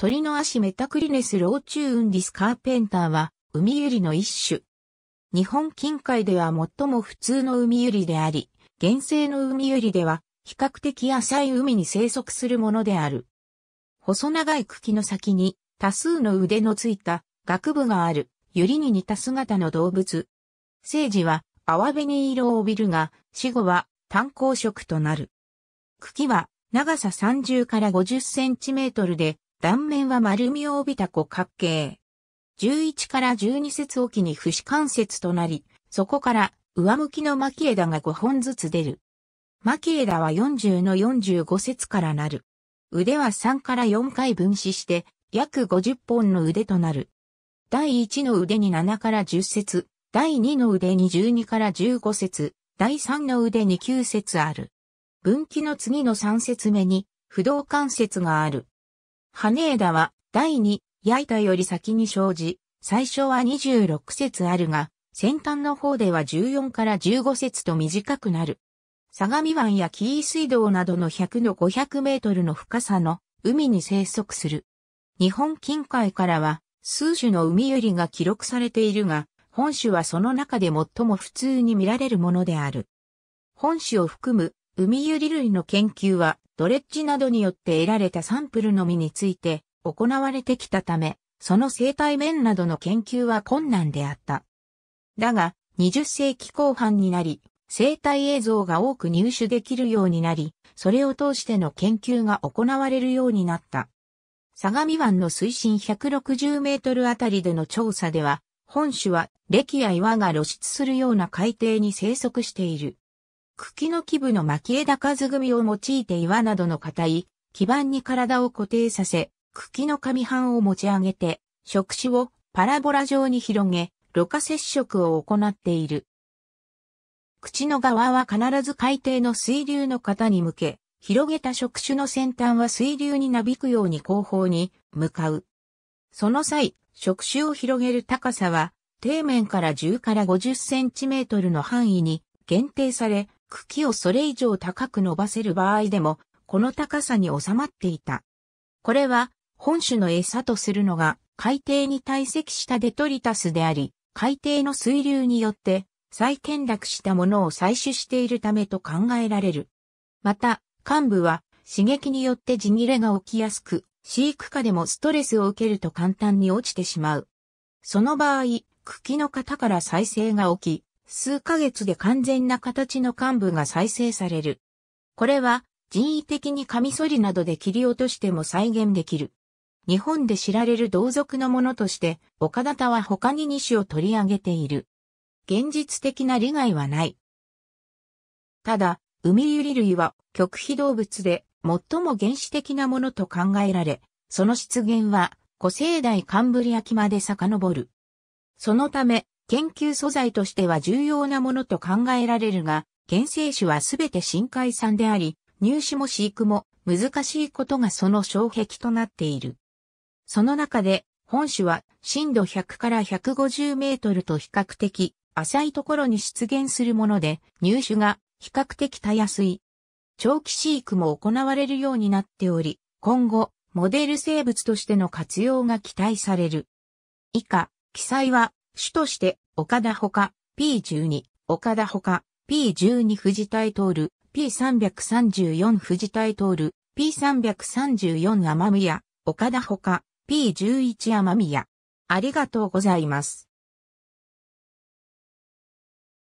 鳥の足メタクリネスローチューンディスカーペンターは、海ミユリの一種。日本近海では最も普通の海ミユリであり、原生の海ミユリでは、比較的浅い海に生息するものである。細長い茎の先に、多数の腕のついた、額部がある、ユリに似た姿の動物。生児は、泡紅色を帯びるが、死後は、単光色となる。茎は、長さ30から50センチメートルで、断面は丸みを帯びた骨格形。11から12節おきに不死関節となり、そこから上向きの巻き枝が5本ずつ出る。巻き枝は40の45節からなる。腕は3から4回分子して、約50本の腕となる。第1の腕に7から10節、第2の腕に12から15節、第3の腕に9節ある。分岐の次の3節目に、不動関節がある。羽枝は第二、いたより先に生じ、最初は26節あるが、先端の方では14から15節と短くなる。相模湾や紀伊水道などの100の500メートルの深さの海に生息する。日本近海からは数種の海よりが記録されているが、本種はその中で最も普通に見られるものである。本種を含む海ゆり類の研究はドレッジなどによって得られたサンプルのみについて行われてきたため、その生態面などの研究は困難であった。だが、20世紀後半になり、生態映像が多く入手できるようになり、それを通しての研究が行われるようになった。相模湾の水深160メートルあたりでの調査では、本種は、歴や岩が露出するような海底に生息している。茎の基部の巻枝数組を用いて岩などの硬い基板に体を固定させ、茎の上半を持ち上げて、触手をパラボラ状に広げ、露過接触を行っている。口の側は必ず海底の水流の型に向け、広げた触手の先端は水流になびくように後方に向かう。その際、触手を広げる高さは、底面から10から50センチメートルの範囲に限定され、茎をそれ以上高く伸ばせる場合でも、この高さに収まっていた。これは、本種の餌とするのが、海底に堆積したデトリタスであり、海底の水流によって、再転落したものを採取しているためと考えられる。また、幹部は、刺激によって地切れが起きやすく、飼育下でもストレスを受けると簡単に落ちてしまう。その場合、茎の型から再生が起き、数ヶ月で完全な形の幹部が再生される。これは人為的にカミソリなどで切り落としても再現できる。日本で知られる同族のものとして、岡田田は他に2種を取り上げている。現実的な利害はない。ただ、海ゆり類は極秘動物で最も原始的なものと考えられ、その出現は古生代カンブリア紀まで遡る。そのため、研究素材としては重要なものと考えられるが、原生種はすべて深海産であり、入手も飼育も難しいことがその障壁となっている。その中で、本種は深度100から150メートルと比較的浅いところに出現するもので、入手が比較的たやすい。長期飼育も行われるようになっており、今後、モデル生物としての活用が期待される。以下、記載は主として、岡田ほか、P12、岡田ほか、P12 藤田ル、P334 藤田ル、P334 天宮、岡田ほか、P11 天宮。ありがとうございます。